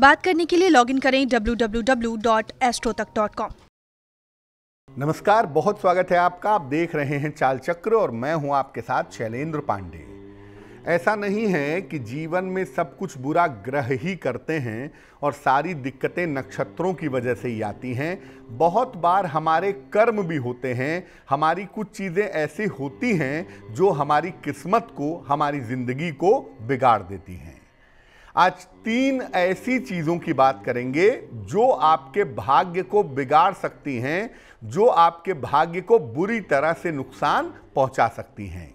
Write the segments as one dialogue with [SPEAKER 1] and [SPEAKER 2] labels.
[SPEAKER 1] बात करने के लिए लॉगिन करें www.astrotech.com नमस्कार बहुत स्वागत है आपका आप देख रहे हैं चाल चक्र और मैं हूं आपके साथ शैलेंद्र पांडे ऐसा नहीं है कि जीवन में सब कुछ बुरा ग्रह ही करते हैं और सारी दिक्कतें नक्षत्रों की वजह से ही आती हैं बहुत बार हमारे कर्म भी होते हैं हमारी कुछ चीज़ें ऐसी होती हैं जो हमारी किस्मत को हमारी ज़िंदगी को बिगाड़ देती हैं आज तीन ऐसी चीज़ों की बात करेंगे जो आपके भाग्य को बिगाड़ सकती हैं जो आपके भाग्य को बुरी तरह से नुकसान पहुंचा सकती हैं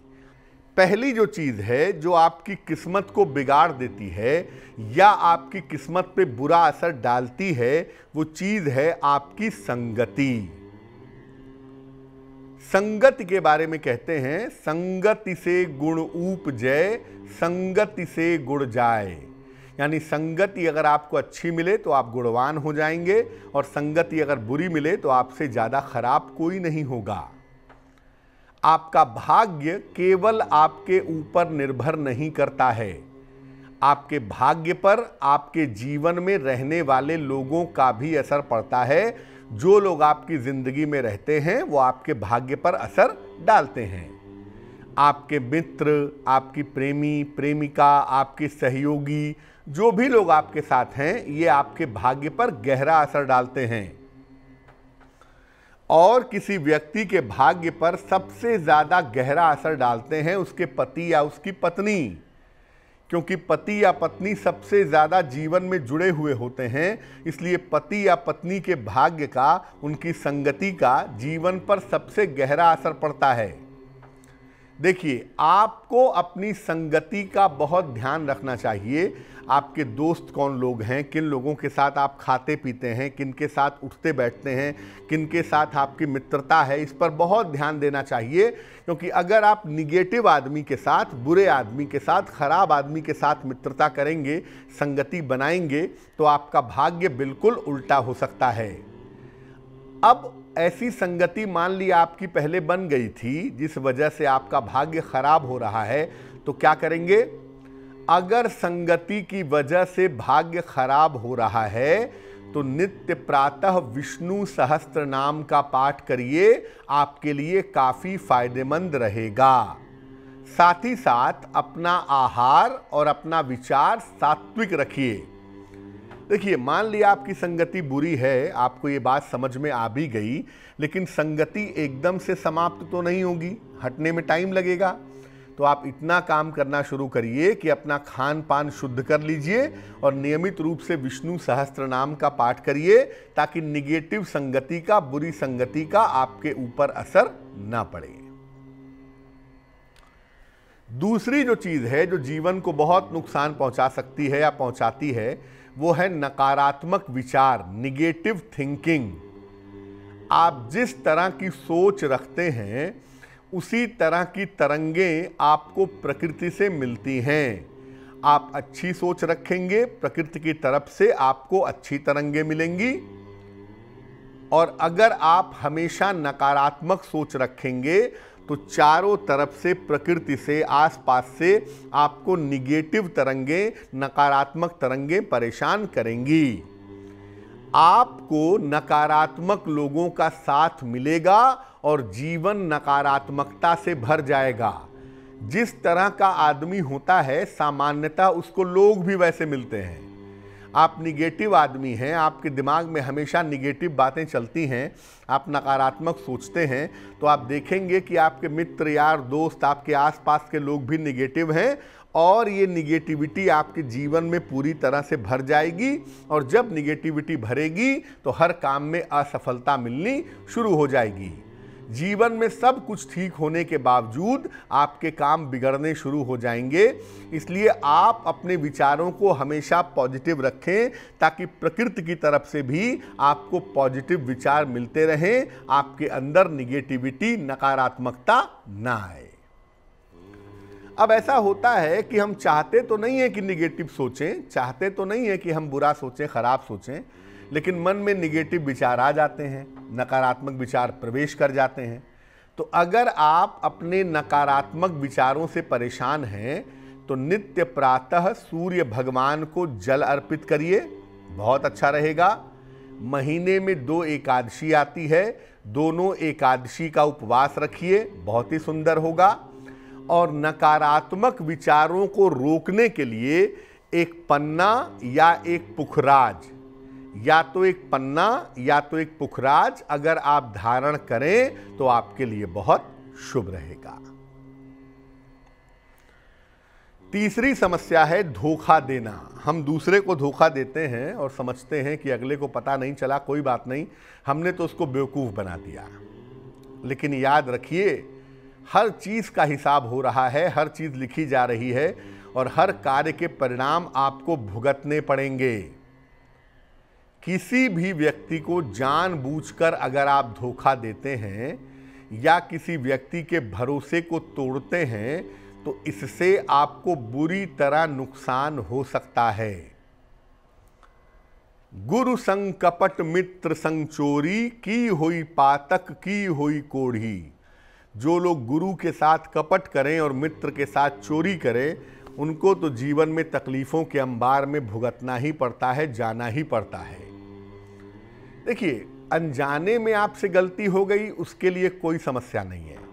[SPEAKER 1] पहली जो चीज़ है जो आपकी किस्मत को बिगाड़ देती है या आपकी किस्मत पे बुरा असर डालती है वो चीज़ है आपकी संगति संगति के बारे में कहते हैं संगति से गुण ऊप जय संगति से गुण जाए यानी संगति अगर आपको अच्छी मिले तो आप गुणवान हो जाएंगे और संगति अगर बुरी मिले तो आपसे ज़्यादा खराब कोई नहीं होगा आपका भाग्य केवल आपके ऊपर निर्भर नहीं करता है आपके भाग्य पर आपके जीवन में रहने वाले लोगों का भी असर पड़ता है जो लोग आपकी ज़िंदगी में रहते हैं वो आपके भाग्य पर असर डालते हैं आपके मित्र आपकी प्रेमी प्रेमिका आपके सहयोगी जो भी लोग आपके साथ हैं ये आपके भाग्य पर गहरा असर डालते हैं और किसी व्यक्ति के भाग्य पर सबसे ज़्यादा गहरा असर डालते हैं उसके पति या उसकी पत्नी क्योंकि पति या पत्नी सबसे ज़्यादा जीवन में जुड़े हुए होते हैं इसलिए पति या पत्नी के भाग्य का उनकी संगति का जीवन पर सबसे गहरा असर पड़ता है देखिए आपको अपनी संगति का बहुत ध्यान रखना चाहिए आपके दोस्त कौन लोग हैं किन लोगों के साथ आप खाते पीते हैं किन के साथ उठते बैठते हैं किन के साथ आपकी मित्रता है इस पर बहुत ध्यान देना चाहिए क्योंकि अगर आप निगेटिव आदमी के साथ बुरे आदमी के साथ ख़राब आदमी के साथ मित्रता करेंगे संगति बनाएंगे तो आपका भाग्य बिल्कुल उल्टा हो सकता है अब ऐसी संगति मान ली आपकी पहले बन गई थी जिस वजह से आपका भाग्य खराब हो रहा है तो क्या करेंगे अगर संगति की वजह से भाग्य खराब हो रहा है तो नित्य प्रातः विष्णु सहस्त्र नाम का पाठ करिए आपके लिए काफ़ी फायदेमंद रहेगा साथ ही साथ अपना आहार और अपना विचार सात्विक रखिए देखिए मान लिया आपकी संगति बुरी है आपको ये बात समझ में आ भी गई लेकिन संगति एकदम से समाप्त तो नहीं होगी हटने में टाइम लगेगा तो आप इतना काम करना शुरू करिए कि अपना खान पान शुद्ध कर लीजिए और नियमित रूप से विष्णु सहस्त्र नाम का पाठ करिए ताकि निगेटिव संगति का बुरी संगति का आपके ऊपर असर ना पड़े दूसरी जो चीज़ है जो जीवन को बहुत नुकसान पहुंचा सकती है या पहुंचाती है वो है नकारात्मक विचार निगेटिव थिंकिंग आप जिस तरह की सोच रखते हैं उसी तरह की तरंगे आपको प्रकृति से मिलती हैं आप अच्छी सोच रखेंगे प्रकृति की तरफ से आपको अच्छी तरंगे मिलेंगी और अगर आप हमेशा नकारात्मक सोच रखेंगे तो चारों तरफ से प्रकृति से आसपास से आपको निगेटिव तरंगे नकारात्मक तरंगे परेशान करेंगी आपको नकारात्मक लोगों का साथ मिलेगा और जीवन नकारात्मकता से भर जाएगा जिस तरह का आदमी होता है सामान्यतः उसको लोग भी वैसे मिलते हैं आप निगेटिव आदमी हैं आपके दिमाग में हमेशा निगेटिव बातें चलती हैं आप नकारात्मक सोचते हैं तो आप देखेंगे कि आपके मित्र यार दोस्त आपके आसपास के लोग भी निगेटिव हैं और ये निगेटिविटी आपके जीवन में पूरी तरह से भर जाएगी और जब निगेटिविटी भरेगी तो हर काम में असफलता मिलनी शुरू हो जाएगी जीवन में सब कुछ ठीक होने के बावजूद आपके काम बिगड़ने शुरू हो जाएंगे इसलिए आप अपने विचारों को हमेशा पॉजिटिव रखें ताकि प्रकृति की तरफ से भी आपको पॉजिटिव विचार मिलते रहें आपके अंदर निगेटिविटी नकारात्मकता ना आए अब ऐसा होता है कि हम चाहते तो नहीं है कि निगेटिव सोचें चाहते तो नहीं है कि हम बुरा सोचें खराब सोचें लेकिन मन में निगेटिव विचार आ जाते हैं नकारात्मक विचार प्रवेश कर जाते हैं तो अगर आप अपने नकारात्मक विचारों से परेशान हैं तो नित्य प्रातः सूर्य भगवान को जल अर्पित करिए बहुत अच्छा रहेगा महीने में दो एकादशी आती है दोनों एकादशी का उपवास रखिए बहुत ही सुंदर होगा और नकारात्मक विचारों को रोकने के लिए एक पन्ना या एक पुखराज या तो एक पन्ना या तो एक पुखराज अगर आप धारण करें तो आपके लिए बहुत शुभ रहेगा तीसरी समस्या है धोखा देना हम दूसरे को धोखा देते हैं और समझते हैं कि अगले को पता नहीं चला कोई बात नहीं हमने तो उसको बेवकूफ़ बना दिया लेकिन याद रखिए हर चीज़ का हिसाब हो रहा है हर चीज़ लिखी जा रही है और हर कार्य के परिणाम आपको भुगतने पड़ेंगे किसी भी व्यक्ति को जानबूझकर अगर आप धोखा देते हैं या किसी व्यक्ति के भरोसे को तोड़ते हैं तो इससे आपको बुरी तरह नुकसान हो सकता है गुरु संग कपट मित्र संग चोरी की हुई पातक की हुई कोढ़ी जो लोग गुरु के साथ कपट करें और मित्र के साथ चोरी करें उनको तो जीवन में तकलीफ़ों के अंबार में भुगतना ही पड़ता है जाना ही पड़ता है देखिए अनजाने में आपसे गलती हो गई उसके लिए कोई समस्या नहीं है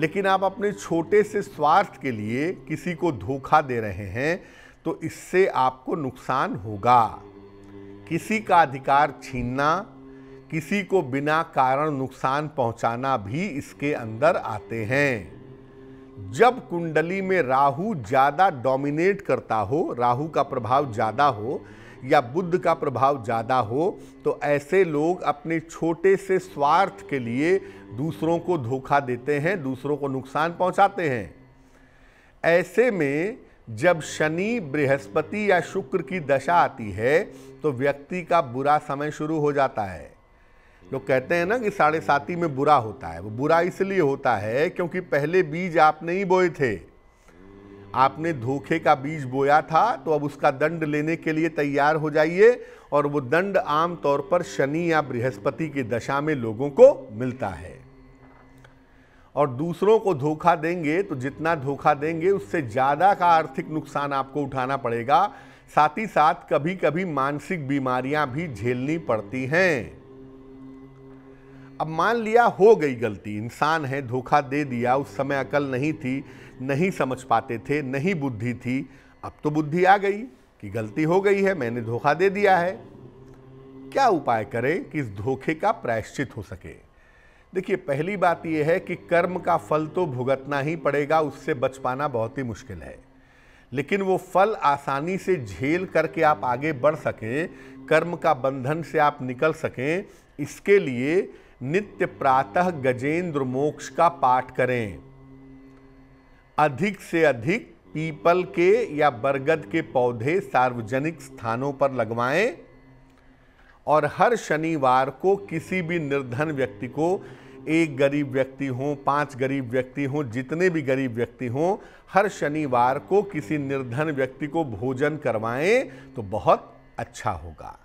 [SPEAKER 1] लेकिन आप अपने छोटे से स्वार्थ के लिए किसी को धोखा दे रहे हैं तो इससे आपको नुकसान होगा किसी का अधिकार छीनना किसी को बिना कारण नुकसान पहुंचाना भी इसके अंदर आते हैं जब कुंडली में राहु ज़्यादा डोमिनेट करता हो राहु का प्रभाव ज़्यादा हो या बुद्ध का प्रभाव ज़्यादा हो तो ऐसे लोग अपने छोटे से स्वार्थ के लिए दूसरों को धोखा देते हैं दूसरों को नुकसान पहुंचाते हैं ऐसे में जब शनि बृहस्पति या शुक्र की दशा आती है तो व्यक्ति का बुरा समय शुरू हो जाता है लोग कहते हैं ना कि साढ़े साथी में बुरा होता है वो बुरा इसलिए होता है क्योंकि पहले बीज आप नहीं बोए थे आपने धोखे का बीज बोया था तो अब उसका दंड लेने के लिए तैयार हो जाइए और वो दंड आम तौर पर शनि या बृहस्पति की दशा में लोगों को मिलता है और दूसरों को धोखा देंगे तो जितना धोखा देंगे उससे ज़्यादा का आर्थिक नुकसान आपको उठाना पड़ेगा साथ ही साथ कभी कभी मानसिक बीमारियां भी झेलनी पड़ती हैं अब मान लिया हो गई गलती इंसान है धोखा दे दिया उस समय अकल नहीं थी नहीं समझ पाते थे नहीं बुद्धि थी अब तो बुद्धि आ गई कि गलती हो गई है मैंने धोखा दे दिया है क्या उपाय करें कि इस धोखे का प्रायश्चित हो सके देखिए पहली बात यह है कि कर्म का फल तो भुगतना ही पड़ेगा उससे बच पाना बहुत ही मुश्किल है लेकिन वो फल आसानी से झेल करके आप आगे बढ़ सकें कर्म का बंधन से आप निकल सकें इसके लिए नित्य प्रातः गजेंद्र मोक्ष का पाठ करें अधिक से अधिक पीपल के या बरगद के पौधे सार्वजनिक स्थानों पर लगवाएं और हर शनिवार को किसी भी निर्धन व्यक्ति को एक गरीब व्यक्ति हो पांच गरीब व्यक्ति हो जितने भी गरीब व्यक्ति हो हर शनिवार को किसी निर्धन व्यक्ति को भोजन करवाएं तो बहुत अच्छा होगा